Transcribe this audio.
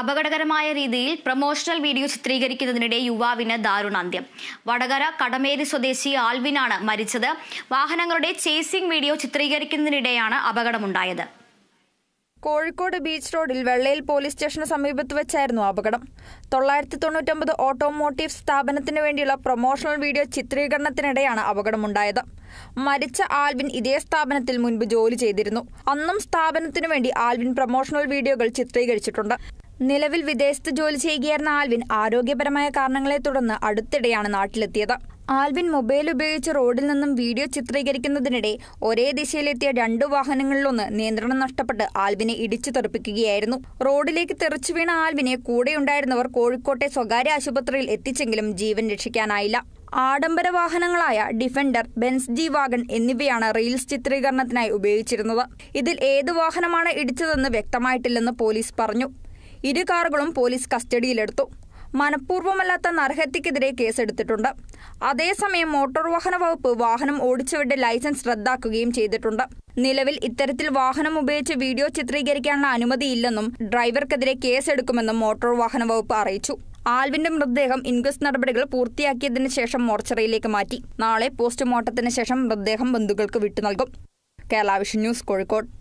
അപകടകരമായ രീതിയിൽ promotional video ചിത്രീകരിക്കുന്നതിനിടെ യുവാവിന് ദാരുണാന്ത്യം വടകര കടമേരി സ്വദേശി ആൽവിനാണ് മരിച്ചത് വാഹനങ്ങളുടെ ചേസിംഗ് വീഡിയോ ചിത്രീകരിക്കുന്നതിനിടെയാണ് അപകടമുണ്ടായത് കോഴിക്കോട് ബീച്ച് റോഡിൽ വെള്ളയിൽ പോലീസ് സ്റ്റേഷന് സമീപത്ത് വെച്ചായിരുന്നു അപകടം തൊള്ളായിരത്തി തൊണ്ണൂറ്റൊമ്പത് ഓട്ടോമോട്ടീവ് സ്ഥാപനത്തിന് വേണ്ടിയുള്ള പ്രൊമോഷണൽ വീഡിയോ ചിത്രീകരണത്തിനിടെയാണ് അപകടമുണ്ടായത് മരിച്ച ആൽവിൻ ഇതേ സ്ഥാപനത്തിൽ മുൻപ് ജോലി ചെയ്തിരുന്നു അന്നും സ്ഥാപനത്തിനു വേണ്ടി ആൽവിൻ പ്രൊമോഷണൽ വീഡിയോകൾ ചിത്രീകരിച്ചിട്ടുണ്ട് നിലവിൽ വിദേശത്ത് ജോലി ചെയ്യുകയായിരുന്ന ആൽവിൻ ആരോഗ്യപരമായ കാരണങ്ങളെ തുടർന്ന് അടുത്തിടെയാണ് നാട്ടിലെത്തിയത് ആൽവിൻ മൊബൈൽ ഉപയോഗിച്ച് റോഡിൽ നിന്നും വീഡിയോ ചിത്രീകരിക്കുന്നതിനിടെ ഒരേ ദിശയിലെത്തിയ രണ്ടു വാഹനങ്ങളിലൊന്ന് നിയന്ത്രണം നഷ്ടപ്പെട്ട് ആൽവിനെ ഇടിച്ചു തെറിപ്പിക്കുകയായിരുന്നു റോഡിലേക്ക് തെറിച്ചു വീണ ആൽവിനെ കൂടെയുണ്ടായിരുന്നവർ കോഴിക്കോട്ടെ സ്വകാര്യ ആശുപത്രിയിൽ എത്തിച്ചെങ്കിലും ജീവൻ രക്ഷിക്കാനായില്ല ആഡംബര വാഹനങ്ങളായ ഡിഫൻഡർ ബെൻസ് ജി വാഗൺ എന്നിവയാണ് റീൽസ് ചിത്രീകരണത്തിനായി ഉപയോഗിച്ചിരുന്നത് ഇതിൽ ഏത് വാഹനമാണ് ഇടിച്ചതെന്ന് വ്യക്തമായിട്ടില്ലെന്ന് പോലീസ് പറഞ്ഞു ഇരു കാറുകളും പോലീസ് കസ്റ്റഡിയിലെടുത്തു മനഃപൂർവ്വമല്ലാത്ത നർഹത്യക്കെതിരെ കേസെടുത്തിട്ടുണ്ട് അതേസമയം മോട്ടോർ വാഹന വകുപ്പ് വാഹനം ഓടിച്ചവരുടെ ലൈസൻസ് റദ്ദാക്കുകയും ചെയ്തിട്ടുണ്ട് നിലവിൽ ഇത്തരത്തിൽ വാഹനം ഉപയോഗിച്ച് വീഡിയോ ചിത്രീകരിക്കാനുള്ള അനുമതിയില്ലെന്നും ഡ്രൈവർക്കെതിരെ കേസെടുക്കുമെന്നും മോട്ടോർ വാഹന വകുപ്പ് അറിയിച്ചു ആൽവിന്റെ മൃതദേഹം ഇൻക്വസ്റ്റ് നടപടികൾ പൂർത്തിയാക്കിയതിനു ശേഷം മോർച്ചറിയിലേക്ക് മാറ്റി നാളെ പോസ്റ്റ്മോർട്ടത്തിന് ശേഷം മൃതദേഹം ബന്ധുക്കൾക്ക് വിട്ടു നൽകും കേരള വിഷൻ ന്യൂസ് കോഴിക്കോട്